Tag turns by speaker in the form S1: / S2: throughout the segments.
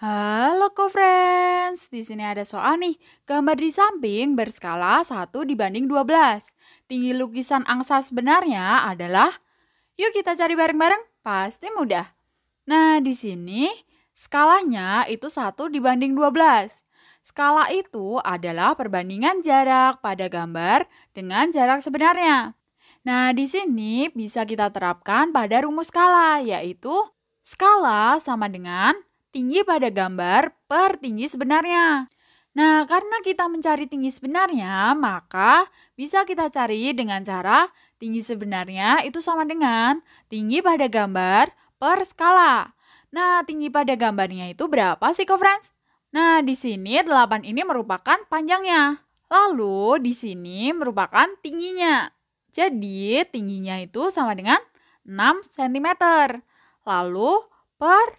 S1: Halo co-friends, di sini ada soal nih. Gambar di samping berskala 1 dibanding 12. Tinggi lukisan angsa sebenarnya adalah Yuk kita cari bareng-bareng, pasti mudah. Nah, di sini skalanya itu 1 dibanding 12. Skala itu adalah perbandingan jarak pada gambar dengan jarak sebenarnya. Nah, di sini bisa kita terapkan pada rumus skala, yaitu skala sama dengan tinggi pada gambar per tinggi sebenarnya. Nah, karena kita mencari tinggi sebenarnya, maka bisa kita cari dengan cara tinggi sebenarnya itu sama dengan tinggi pada gambar per skala. Nah, tinggi pada gambarnya itu berapa sih, friends? Nah, di sini 8 ini merupakan panjangnya. Lalu, di sini merupakan tingginya. Jadi, tingginya itu sama dengan 6 cm. Lalu, per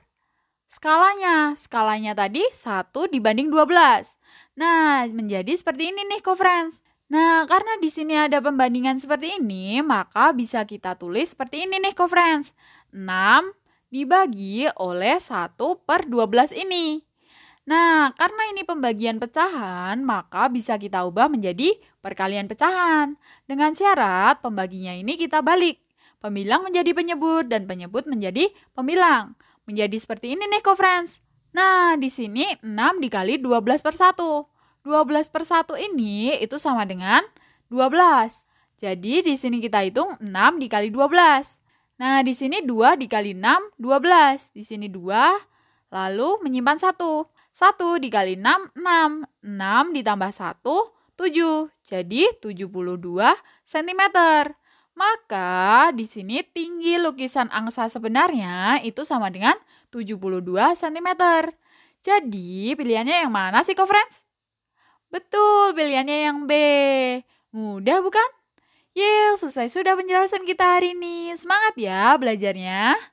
S1: skalanya. Skalanya tadi 1 dibanding 12. Nah, menjadi seperti ini nih co-friends. Nah, karena di sini ada pembandingan seperti ini, maka bisa kita tulis seperti ini nih co-friends. 6 dibagi oleh 1 per 12 ini. Nah, karena ini pembagian pecahan, maka bisa kita ubah menjadi perkalian pecahan. Dengan syarat pembaginya ini kita balik. Pembilang menjadi penyebut dan penyebut menjadi pembilang menjadi seperti ini nih co-friends. Nah, di sini 6 dikali 12 per 1. 12 per 1 ini itu sama dengan 12. Jadi di sini kita hitung 6 dikali 12. Nah, di sini 2 dikali 6, 12. Di sini 2, lalu menyimpan 1. 1 dikali 6, 6. 6 ditambah 1, 7. Jadi 72 cm. Maka di sini tinggi lukisan angsa sebenarnya itu sama dengan 72 cm. Jadi pilihannya yang mana sih, friends? Betul, pilihannya yang B. Mudah bukan? Yeay, selesai sudah penjelasan kita hari ini. Semangat ya belajarnya.